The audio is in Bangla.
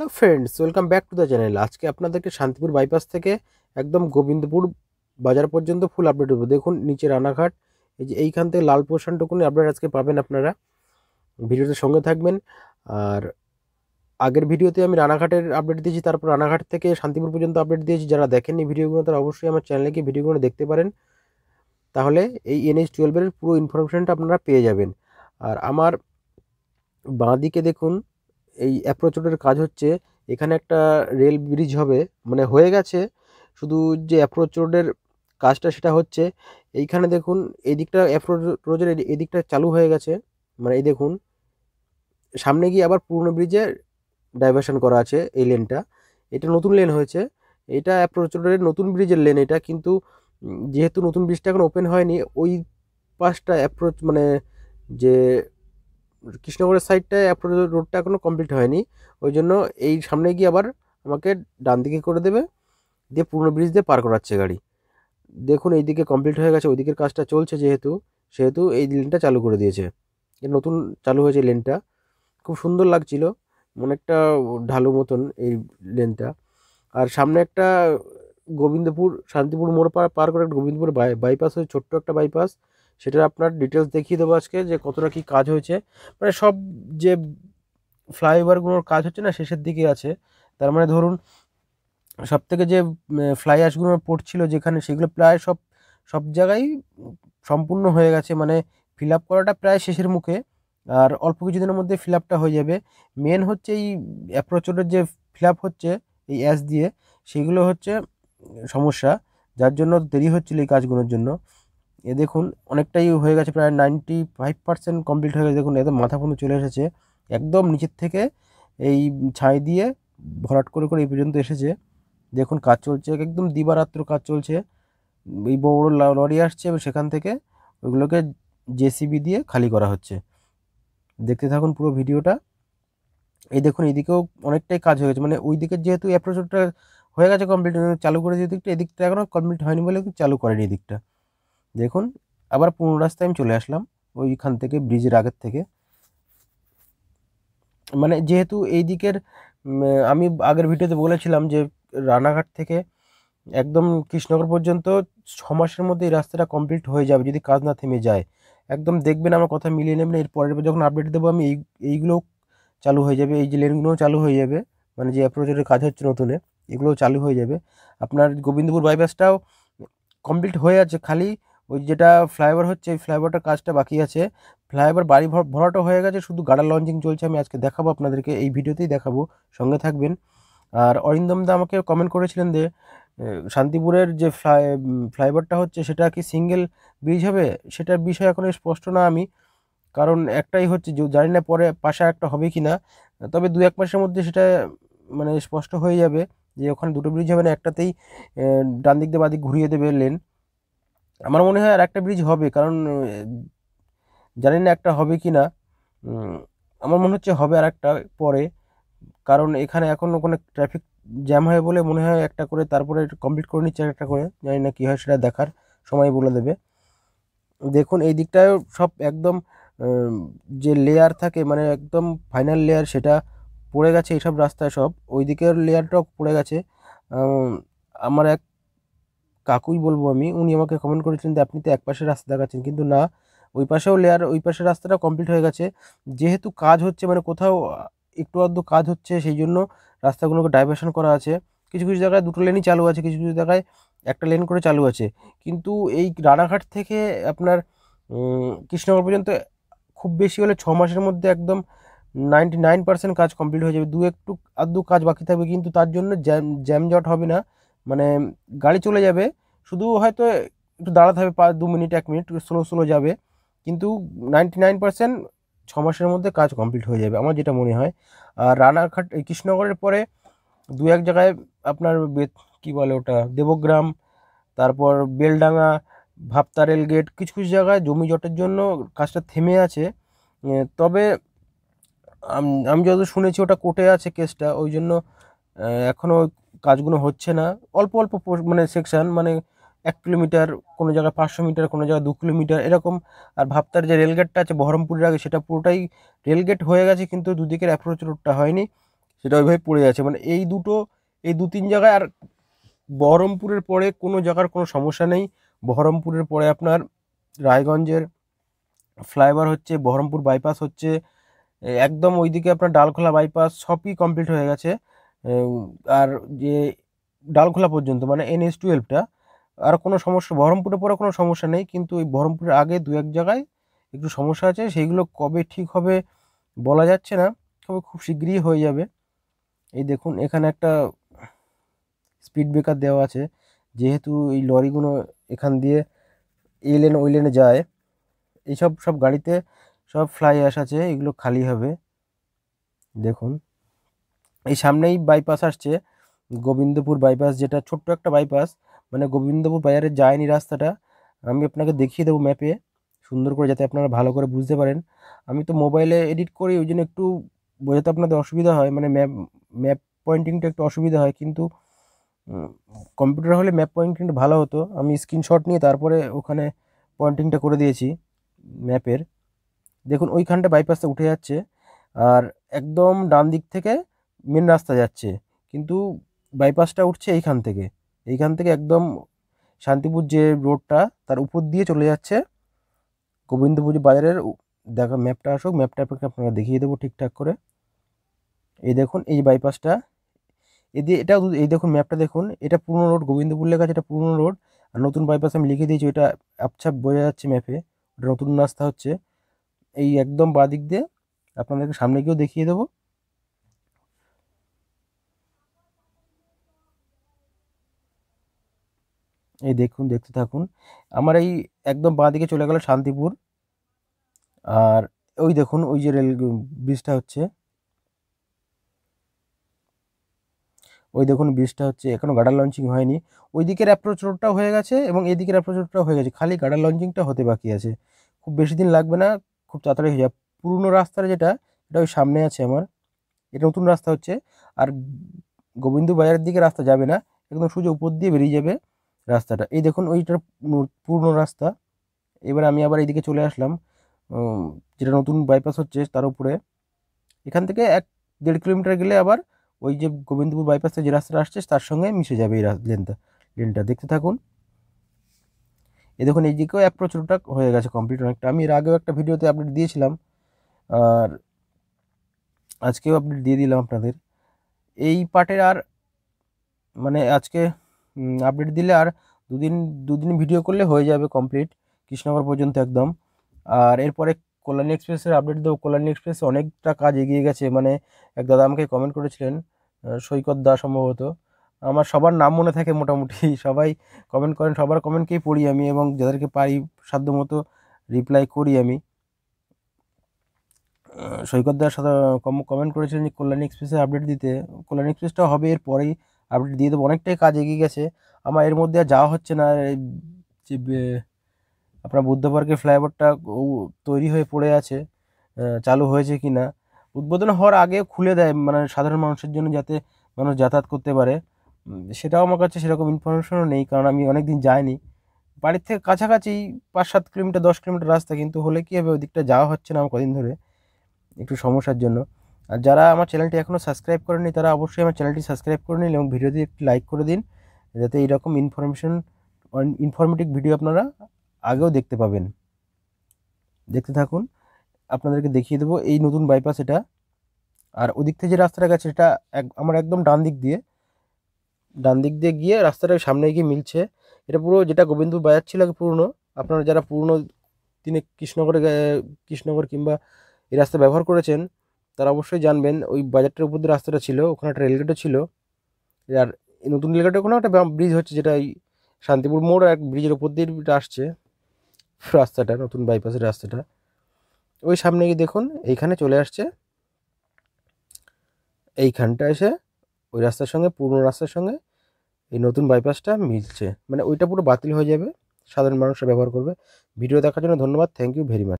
hello friends welcome back to the channel আজকে আপনাদেরকে শান্তিপুর বাইপাস থেকে একদম গোবিন্দপুর বাজার পর্যন্ত ফুল আপডেট হবে দেখুন নিচে রানাঘাট এই যে এইখান থেকে লাল পোষণটুকুনি আপডেট আজকে পাবেন আপনারা ভিডিওতে সঙ্গে থাকবেন আর আগের ভিডিওতে আমি রানাঘাটের আপডেট দিয়েছি তারপর রানাঘাট থেকে শান্তিপুর পর্যন্ত আপডেট দিয়েছি যারা দেখেননি ভিডিওগুলো তারা অবশ্যই আমার চ্যানেলে গিয়ে ভিডিওগুলো দেখতে পারেন তাহলে এই এইচ টুয়েলভের পুরো ইনফরমেশানটা আপনারা পেয়ে যাবেন আর আমার বাঁ দিকে দেখুন এই অ্যাপ্রোচ রোডের কাজ হচ্ছে এখানে একটা রেল ব্রিজ হবে মানে হয়ে গেছে শুধু যে অ্যাপ্রোচ রোডের কাজটা সেটা হচ্ছে এইখানে দেখুন এদিকটা অ্যাপ্রোচ রোডের এদিকটা চালু হয়ে গেছে মানে এই দেখুন সামনে গিয়ে আবার পুরনো ব্রিজে ডাইভারশন করা আছে এই লেনটা এটা নতুন লেন হয়েছে এটা অ্যাপ্রোচ রোডের নতুন ব্রিজের লেন এটা কিন্তু যেহেতু নতুন ব্রিজটা এখন ওপেন হয়নি ওই পাশটা অ্যাপ্রোচ মানে যে কৃষ্ণনগরের সাইডটায় অ্যাপ্রোচ রোডটা এখনও কমপ্লিট হয়নি ওই জন্য এই সামনে গিয়ে আবার আমাকে ডান দিকে করে দেবে দিয়ে পুরনো ব্রিজ দিয়ে পার করাচ্ছে গাড়ি দেখুন এই দিকে কমপ্লিট হয়ে গেছে ওইদিকের কাজটা চলছে যেহেতু সেহেতু এই লেনটা চালু করে দিয়েছে নতুন চালু হয়েছে লেনটা খুব সুন্দর লাগছিল একটা ঢালু মতন এই লেনটা আর সামনে একটা গোবিন্দপুর শান্তিপুর মোড় পার পার করে গোবিন্দপুর বাইপাস হচ্ছে ছোট্ট একটা বাইপাস সেটা আপনার ডিটেলস দেখিয়ে দেবো আজকে যে কতটা কি কাজ হয়েছে মানে সব যে ফ্লাইওভারগুলোর কাজ হচ্ছে না শেষের দিকে আছে তার মানে ধরুন সব থেকে যে ফ্লাই অ্যাশগুলো পড়ছিল যেখানে সেগুলো প্রায় সব সব জায়গায় সম্পূর্ণ হয়ে গেছে মানে ফিল আপ করাটা প্রায় শেষের মুখে আর অল্প কিছুদিনের মধ্যে ফিল আপটা হয়ে যাবে মেন হচ্ছে এই অ্যাপ্রোচোডের যে ফিল আপ হচ্ছে এই অ্যাশ দিয়ে সেগুলো হচ্ছে সমস্যা যার জন্য দেরি হচ্ছিল এই কাজগুলোর জন্য এ দেখুন অনেকটাই হয়ে গেছে প্রায় নাইনটি ফাইভ পার্সেন্ট কমপ্লিট হয়ে গেছে দেখুন এদের মাথা পর্যন্ত চলে এসেছে একদম নিচের থেকে এই ছাই দিয়ে ভরাট করে করে এই পর্যন্ত এসেছে দেখুন কাজ চলছে একদম দিবারাত্র কাজ চলছে এই বড় বড় লরি আসছে এবং সেখান থেকে ওইগুলোকে জেসিবি দিয়ে খালি করা হচ্ছে দেখতে থাকুন পুরো ভিডিওটা এই দেখুন এদিকেও অনেকটাই কাজ হয়ে গেছে মানে ওই দিকে যেহেতু অ্যাপ্রোচটা হয়ে গেছে কমপ্লিট চালু করে দিকটা এদিকটা এখনও কমপ্লিট হয়নি বলে চালু করেনি এদিকটা দেখুন আবার পুরো রাস্তায় আমি চলে আসলাম ওইখান থেকে ব্রিজের আগের থেকে মানে যেহেতু এই দিকের আমি আগের ভিডিওতে বলেছিলাম যে রানাঘাট থেকে একদম কৃষ্ণনগর পর্যন্ত ছ মাসের মধ্যে এই রাস্তাটা কমপ্লিট হয়ে যাবে যদি কাজ না থেমে যায় একদম দেখবেন আমার কথা মিলিয়ে নেবেন এর পরের যখন আপডেট দেবো আমি এই এইগুলোও চালু হয়ে যাবে এই যে লেনগুলোও চালু হয়ে যাবে মানে যে অ্যাপ্রোচের কাজ হচ্ছে নতুনে এগুলোও চালু হয়ে যাবে আপনার গোবিন্দপুর বাইপাসটাও কমপ্লিট হয়ে আছে খালি ওই যেটা ফ্লাইওভার হচ্ছে এই ফ্লাইওভারটার কাজটা বাকি আছে ফ্লাইওভার বাড়ি ভরাটা হয়ে গেছে শুধু গাড়া লঞ্চিং চলছে আমি আজকে দেখাবো আপনাদেরকে এই ভিডিওতেই দেখাবো সঙ্গে থাকবেন আর অরিন্দম দা আমাকে কমেন্ট করেছিলেন যে শান্তিপুরের যে ফ্লাই ফ্লাইওভারটা হচ্ছে সেটা কি সিঙ্গেল ব্রিজ হবে সেটার বিষয় এখনও স্পষ্ট না আমি কারণ একটাই হচ্ছে জানি না পরে পাশে একটা হবে কি না তবে দু এক মাসের মধ্যে সেটা মানে স্পষ্ট হয়ে যাবে যে ওখানে দুটো ব্রিজ হবে না একটাতেই ডান দিক দিয়ে বাদিক ঘুরিয়ে দেবে লেন আমার মনে হয় আর একটা ব্রিজ হবে কারণ জানি না একটা হবে কি না আমার মনে হচ্ছে হবে আর একটা পরে কারণ এখানে এখন কোনো ট্রাফিক জ্যাম হয় বলে মনে হয় একটা করে তারপরে কমপ্লিট করে নিচ্ছে একটা করে জানি না কী হয় সেটা দেখার সময় বলে দেবে দেখুন এই দিকটায় সব একদম যে লেয়ার থাকে মানে একদম ফাইনাল লেয়ার সেটা পড়ে গেছে এইসব রাস্তায় সব ওই দিকের লেয়ারটাও পড়ে গেছে আমার এক কাকুই বলবো আমি উনি আমাকে কমেন্ট করেছিলেন যে আপনি তো এক পাশে রাস্তা দেখাচ্ছেন কিন্তু না ওই পাশেও লেয়ার ওই পাশের রাস্তাটা কমপ্লিট হয়ে গেছে যেহেতু কাজ হচ্ছে মানে কোথাও একটু আধটু কাজ হচ্ছে সেই জন্য রাস্তাগুলোকে ডাইভার্সন করা আছে কিছু কিছু জায়গায় দুটো লেনই চালু আছে কিছু কিছু জায়গায় একটা লেন করে চালু আছে কিন্তু এই রানাঘাট থেকে আপনার কৃষ্ণনগর পর্যন্ত খুব বেশি হলে ছ মাসের মধ্যে একদম নাইনটি নাইন পার্সেন্ট কাজ কমপ্লিট হয়ে যাবে দু একটু আধ কাজ বাকি থাকবে কিন্তু তার জন্য জ্যাম জ্যামজট হবে না মানে গাড়ি চলে যাবে শুধু হয়তো একটু দাঁড়াতে হবে পাঁচ দু মিনিট এক মিনিট স্লো স্লো যাবে কিন্তু নাইনটি নাইন পার্সেন্ট ছ মাসের মধ্যে কাজ কমপ্লিট হয়ে যাবে আমার যেটা মনে হয় আর রানাঘাট কৃষ্ণনগরের পরে দু এক জায়গায় আপনার কি বলে ওটা দেবগ্রাম তারপর বেলডাঙ্গা ভাপ্তা রেল গেট কিছু কিছু জায়গায় জমি জটের জন্য কাজটা থেমে আছে তবে আমি যত শুনেছি ওটা কোর্টে আছে কেসটা ওই জন্য এখনও কাজগুলো হচ্ছে না অল্প অল্প মানে সেকশান মানে এক কিলোমিটার কোনো জায়গায় পাঁচশো মিটার কোনো জায়গায় দু কিলোমিটার এরকম আর ভাবতার যে রেলগেটটা আছে বহরমপুরের আগে সেটা পুরোটাই রেলগেট হয়ে গেছে কিন্তু দুদিকের অ্যাপ্রোচ রোডটা হয়নি সেটা ওইভাবে পড়ে যাচ্ছে মানে এই দুটো এই দু তিন জায়গায় আর বহরমপুরের পরে কোনো জায়গার কোনো সমস্যা নেই বহরমপুরের পরে আপনার রায়গঞ্জের ফ্লাইওভার হচ্ছে বহরমপুর বাইপাস হচ্ছে একদম ওইদিকে আপনার ডালখোলা বাইপাস সবই কমপ্লিট হয়ে গেছে আর যে ডালখোলা পর্যন্ত মানে এনএস টুয়েলভটা আর কোনো সমস্যা বহরমপুরে পরে কোনো সমস্যা নেই কিন্তু এই বহরমপুরের আগে দু এক জায়গায় একটু সমস্যা আছে সেইগুলো কবে ঠিক হবে বলা যাচ্ছে না তবে খুব শীঘ্রই হয়ে যাবে এই দেখুন এখানে একটা স্পিড ব্রেকার দেওয়া আছে যেহেতু এই লরিগুলো এখান দিয়ে এই লেন ওই লেনে যায় এইসব সব গাড়িতে সব ফ্লাই আস আছে এগুলো খালি হবে দেখুন এই সামনেই বাইপাস আসছে গোবিন্দপুর বাইপাস যেটা ছোট্ট একটা বাইপাস মানে গোবিন্দপুর বাজারে যায়নি রাস্তাটা আমি আপনাকে দেখিয়ে দেবো ম্যাপে সুন্দর করে যাতে আপনারা ভালো করে বুঝতে পারেন আমি তো মোবাইলে এডিট করি ওই জন্য একটু বোঝাতে আপনাদের অসুবিধা হয় মানে ম্যাপ ম্যাপ পয়েন্টিংটা একটু অসুবিধা হয় কিন্তু কম্পিউটার হলে ম্যাপ পয়েন্টিংটা ভালো হতো আমি স্ক্রিনশট নিয়ে তারপরে ওখানে পয়েন্টিংটা করে দিয়েছি ম্যাপের দেখুন ওইখানটা বাইপাসটা উঠে যাচ্ছে আর একদম ডান দিক থেকে মেন রাস্তা যাচ্ছে কিন্তু বাইপাসটা উঠছে এইখান থেকে এইখান থেকে একদম শান্তিপুর যে রোডটা তার উপর দিয়ে চলে যাচ্ছে গোবিন্দপুর বাজারের দেখা ম্যাপটা আসুক ম্যাপটা আপনাকে আপনারা দেখিয়ে দেবো ঠিকঠাক করে এই দেখুন এই বাইপাসটা এদি এটা এই দেখুন ম্যাপটা দেখুন এটা পুরনো রোড গোবিন্দপুর লেখা এটা পুরনো রোড আর নতুন বাইপাস আমি লিখে দিয়েছি ওইটা আপছাপ বোঝা যাচ্ছে ম্যাপে ওটা নতুন রাস্তা হচ্ছে এই একদম বাঁ দিক দিয়ে আপনাদেরকে সামনে গিয়েও দেখিয়ে দেবো এই দেখুন দেখতে থাকুন আমার এই একদম বাঁ দিকে চলে গেল শান্তিপুর আর ওই দেখুন ওই যে রেল ব্রিজটা হচ্ছে ওই দেখুন ব্রিজটা হচ্ছে এখনও গাডার লঞ্চিং হয়নি ওই দিকের অ্যাপ্রোচ রোডটাও হয়ে গেছে এবং এদিকের অ্যাপ্রোচ রোডটাও হয়ে গেছে খালি গাডার লঞ্চিংটা হতে বাকি আছে খুব বেশি দিন লাগবে না খুব তাড়াতাড়ি হয়ে যাবে পুরনো রাস্তার যেটা এটা ওই সামনে আছে আমার এটা নতুন রাস্তা হচ্ছে আর গোবিন্দ বাজারের দিকে রাস্তা যাবে না একদম সূর্য উপর দিয়ে বেরিয়ে যাবে রাস্তাটা এই দেখুন ওইটার পুরনো রাস্তা এবার আমি আবার এইদিকে চলে আসলাম যেটা নতুন বাইপাস হচ্ছে তার উপরে এখান থেকে এক দেড় কিলোমিটার গেলে আবার ওই যে গোবিন্দপুর বাইপাসে যে রাস্তাটা আসছে তার সঙ্গে মিশে যাবে এই লেনটা লেনটা দেখতে থাকুন এ দেখুন এই দিকেও অ্যাপ্রোচ হয়ে গেছে কমপ্লিট অনেকটা আমি এর আগেও একটা ভিডিওতে আপডেট দিয়েছিলাম আর আজকেও আপডেট দিয়ে দিলাম আপনাদের এই পার্টের আর মানে আজকে আপডেট দিলে আর দুদিন দুদিন ভিডিও করলে হয়ে যাবে কমপ্লিট কৃষ্ণনগর পর্যন্ত একদম আর এরপরে কল্যাণী এক্সপ্রেসের আপডেট দেবো কল্যাণী এক্সপ্রেসে অনেকটা কাজ এগিয়ে গেছে মানে এক দাদা আমাকে কমেন্ট করেছিলেন সৈকত দা সম্ভবত আমার সবার নাম মনে থাকে মোটামুটি সবাই কমেন্ট করেন সবার কমেন্টকেই পড়ি আমি এবং যাদেরকে পারি সাধ্যমতো রিপ্লাই করি আমি সৈকতদার সাথে কমেন্ট করেছিলেন কল্যাণী এক্সপ্রেসে আপডেট দিতে কল্যাণী এক্সপ্রেসটা হবে এরপরেই আপডেট দিয়ে দেবো অনেকটাই কাজ এগিয়ে গেছে আমার এর মধ্যে আর যাওয়া হচ্ছে না যে আপনার বুদ্ধ পার্কের ফ্লাইওভারটা তৈরি হয়ে পড়ে আছে চালু হয়েছে কি না উদ্বোধন হওয়ার আগে খুলে দেয় মানে সাধারণ মানুষের জন্য যাতে মানুষ যাতায়াত করতে পারে সেটাও আমার কাছে সেরকম ইনফরমেশনও নেই কারণ আমি অনেক দিন যাইনি বাড়ির থেকে কাছাকাছি পাঁচ সাত কিলোমিটার দশ কিলোমিটার রাস্তা কিন্তু হলে কী হবে ওই দিকটা যাওয়া হচ্ছে না আমার কদিন ধরে একটু সমস্যার জন্য আর যারা আমার চ্যানেলটি এখনও সাবস্ক্রাইব করেনি তারা অবশ্যই আমার চ্যানেলটি সাবস্ক্রাইব করে নিন এবং ভিডিওটি একটি লাইক করে দিন যাতে এইরকম ইনফরমেশন ইনফরমেটিভ ভিডিও আপনারা আগেও দেখতে পাবেন দেখতে থাকুন আপনাদেরকে দেখিয়ে দেবো এই নতুন বাইপাস এটা আর ওদিক থেকে যে রাস্তাটা গেছে সেটা আমার একদম ডান দিক দিয়ে ডান দিক দিয়ে গিয়ে রাস্তাটা সামনে গিয়ে মিলছে এটা পুরো যেটা গোবিন্দ বাজার ছিল আগে পুরনো আপনারা যারা পুরনো তিনি কৃষ্ণগরে কৃষ্ণগড় কিংবা এই রাস্তা ব্যবহার করেছেন তারা অবশ্যই জানবেন ওই বাজারটার উপর দিয়ে রাস্তাটা ছিল ওখানে একটা রেলগেটও ছিল আর নতুন রেলগেটে ওখানে একটা ব্রিজ হচ্ছে যেটা এই শান্তিপুর মোড় এক ব্রিজের উপর দিয়ে আসছে রাস্তাটা নতুন বাইপাসের রাস্তাটা ওই সামনে গিয়ে দেখুন এইখানে চলে আসছে এইখানটা এসে ওই রাস্তার সঙ্গে পুরনো রাস্তার সঙ্গে এই নতুন বাইপাসটা মিলছে মানে ওইটা পুরো বাতিল হয়ে যাবে সাধারণ মানুষরা ব্যবহার করবে ভিডিও দেখার জন্য ধন্যবাদ থ্যাংক ইউ ভেরি মাচ